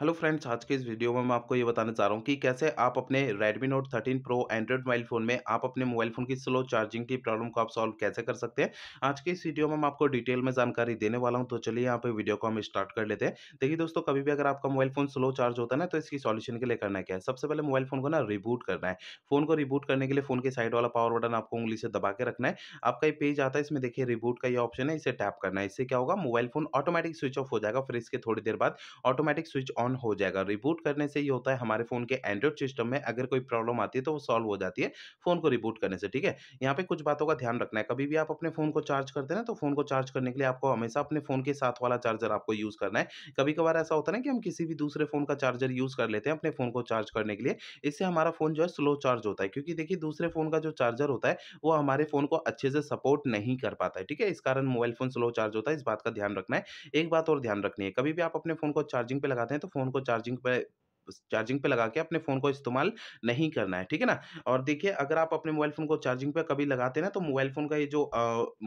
hello friends आज के इस वीडियो में मैं आपको ये बताना चाह रहा हूँ कि कैसे आप अपने Redmi Note 13 Pro android mobile phone में आप अपने मोबाइल फ़ोन की स्लो चार्जिंग की प्रॉब्लम को आप सॉल्व कैसे कर सकते हैं आज के इस वीडियो में मैं आपको डिटेल में जानकारी देने वाला हूँ तो चलिए यहाँ पे वीडियो को हम स्टार्ट कर लेते हैं देखिए दोस्तों कभी भी अगर आपका मोबाइल फ़ोन स्लो चार्ज होता है ना तो इसकी सॉल्यूशन के लिए करना क्या है सबसे पहले मोबाइल फ़ोन को ना रिबूट करना है फ़ोन को रिबूट करने के लिए फ़ोन के साइड वाला पावर बटन आपको उंगली से दबा के रखना है आपका एक पेज आता है इसमें देखिए रिबूट का ये ऑप्शन है इसे टैप करना है इससे क्या होगा mobile phone automatic switch off हो जाएगा फिर इसके थोड़ी देर बाद ऑटोमेटिक स्विच ऑन डाउन हो जाएगा रिबूट करने से ये होता है हमारे फ़ोन के एंड्रॉइड सिस्टम में अगर कोई प्रॉब्लम आती है तो वो सॉल्व हो जाती है फ़ोन को रिबूट करने से ठीक है यहाँ पे कुछ बातों का ध्यान रखना है कभी भी आप अपने फ़ोन को चार्ज करते हैं तो फ़ोन को चार्ज करने के लिए आपको हमेशा अपने फ़ोन के साथ वाला चार्जर आपको यूज़ करना है कभी कभार ऐसा होता है कि हम किसी भी दूसरे फ़ोन का चार्जर यूज़ कर लेते हैं अपने फ़ोन को चार्ज करने के लिए इससे हमारा फ़ोन जो है स्लो चार्ज होता है क्योंकि देखिए दूसरे फ़ोन का जो चार्जर होता है वो हमारे फ़ोन को अच्छे से सपोर्ट नहीं कर पाता है ठीक है इस कारण मोबाइल फ़ोन स्लो चार्ज होता है इस बात का ध्यान रखना है एक बात और ध्यान रखनी है कभी भी आप अपने फ़ोन को चार्जिंग पे लगाते हैं तो फ़ोन को चार्जिंग पे चार्जिंग पे लगा के अपने फ़ोन को इस्तेमाल नहीं करना है ठीक है ना और देखिए अगर आप अपने मोबाइल फ़ोन को चार्जिंग पे कभी लगाते ना तो मोबाइल फ़ोन का ये जो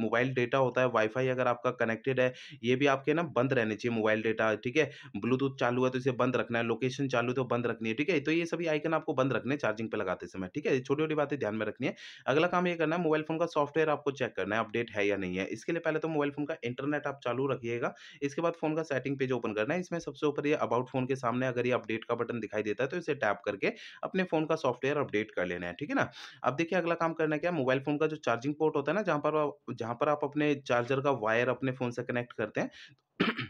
मोबाइल डेटा होता है वाईफाई अगर आपका कनेक्टेड है ये भी आपके ना बंद रहने चाहिए मोबाइल डेटा ठीक है ब्लूटूथ चालू है तो इसे बंद रखना है लोकेशन चालू तो बंद रखनी है ठीक है तो ये सभी आइकन आपको बंद रखने चार्जिंग पे लगाते समय ठीक है छोटी छोटी बातें ध्यान में रखनी है अगला काम ये करना है मोबाइल फ़ोन का सॉफ्टवेयर आपको चेक करना है अपडेट है या नहीं है इसके लिए पहले तो मोबाइल फ़ोन का इंटरनेट आप चालू रखिएगा इसके बाद फ़ोन का सेटिंग पेज ओपन करना है इसमें सबसे ऊपर ये अबाउट फ़ोन के सामने अगर ये अपडेट का बटन बटन दिखाई देता है तो इसे टैप करके अपने फोन का सॉफ्टवेयर अपडेट कर लेना है ठीक है ना अब देखिए अगला काम करना क्या मोबाइल फोन का जो चार्जिंग पोर्ट होता है ना जहाँ पर जहाँ पर आप अपने चार्जर का वायर अपने फोन से कनेक्ट करते हैं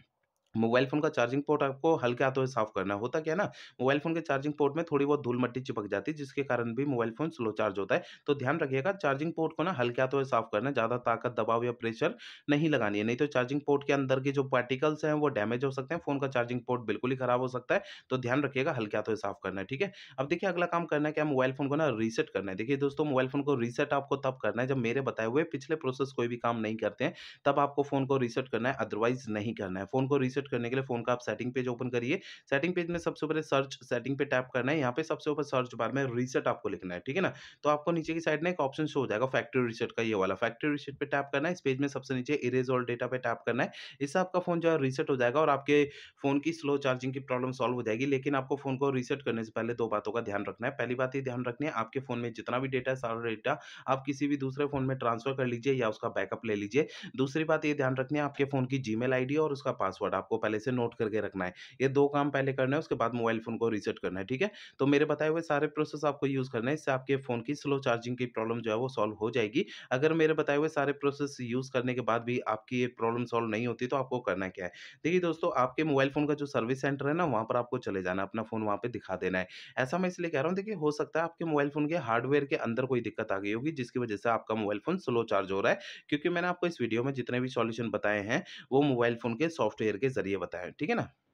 मोबाइल फ़ोन का चार्जिंग पोर्ट आपको हल्के हाथों से साफ़ करना होता क्या ना मोबाइल फ़ोन के चार्जिंग पोर्ट में थोड़ी बहुत धूल मट्टी चिपक जाती है जिसके कारण भी मोबाइल फ़ोन स्लो चार्ज होता है तो ध्यान रखिएगा चार्जिंग पोर्ट को ना हल्के हाथों से साफ़ करना ज़्यादा ताकत दबाव या प्रेशर नहीं लगानी है नहीं तो चार्जिंग पोर्ट के अंदर के जो पार्टिकल्स हैं वो डैमेज हो सकते हैं फ़ोन का चार्जिंग पोर्ट बिल्कुल ही खराब हो सकता है तो ध्यान रखिएगा हल्के हाथों से साफ़ करना है ठीक है अब देखिए अगला काम करना है क्या मोबाइल फ़ोन को ना रीसेट करना है देखिए दोस्तों मोबाइल फ़ोन को रीसेट आपको तब करना है जब मेरे बताए हुए पिछले प्रोसेस कोई भी काम नहीं करते हैं तब आपको फ़ोन को रीसेट करना है अदरवाइज नहीं करना है फ़ोन को रीसेट सेट करने के लिए फोन का आप सेटिंग पेज ओपन करिए सेटिंग पेज में सबसे पहले सर्च सेटिंग पे टैप करना है यहाँ पे सबसे ऊपर सर्च बार में रीसेट आपको लिखना है ठीक है ना तो आपको नीचे की साइड में एक ऑप्शन शो हो जाएगा फैक्ट्री रीसेट का ये वाला फैक्ट्री रीसेट पर टैप करना है इस पेज में सबसे नीचे इरेज ऑल डेटा पे टैप करना है इससे आपका फोन जो है रीसेट हो जाएगा और आपके फोन की स्लो चार्जिंग की प्रॉब्लम सॉल्व हो जाएगी लेकिन आपको फोन को रीसेट करने से पहले दो बातों का ध्यान रखना है पहली बात ये ध्यान रखनी है आपके फोन में जितना भी डेटा है सारा डेटा आप किसी भी दूसरे फोन में ट्रांसफर कर लीजिए या उसका बैकअप ले लीजिए दूसरी बात ये ध्यान रखनी है आपके फोन की जीमेल आईडी और उसका पासवर्ड आप आपको पहले से नोट करके रखना है ये दो काम पहले करना है उसके बाद मोबाइल फ़ोन को रिसेट करना है ठीक है तो मेरे बताए हुए सारे प्रोसेस आपको यूज़ करना है इससे आपके फ़ोन की स्लो चार्जिंग की प्रॉब्लम जो है वो सॉल्व हो जाएगी अगर मेरे बताए हुए सारे प्रोसेस यूज़ करने के बाद भी आपकी ये प्रॉब्लम सॉल्व नहीं होती तो आपको करना क्या है देखिए दोस्तों आपके मोबाइल फ़ोन का जो सर्विस सेंटर है ना वहाँ पर आपको चले जाना अपना फ़ोन वहाँ पर दिखा देना है ऐसा मैं इसलिए कह रहा हूँ देखिए हो सकता है आपके मोबाइल फ़ोन के हार्डवेयर के अंदर कोई दिक्कत आ गई होगी जिसकी वजह से आपका मोबाइल फ़ोन स्लो चार्ज हो रहा है क्योंकि मैंने आपको इस वीडियो में जितने भी सॉल्यूशन बताए हैं वो मोबाइल फ़ोन के सॉफ्टवेयर के जरिए बताएं ठीक है ना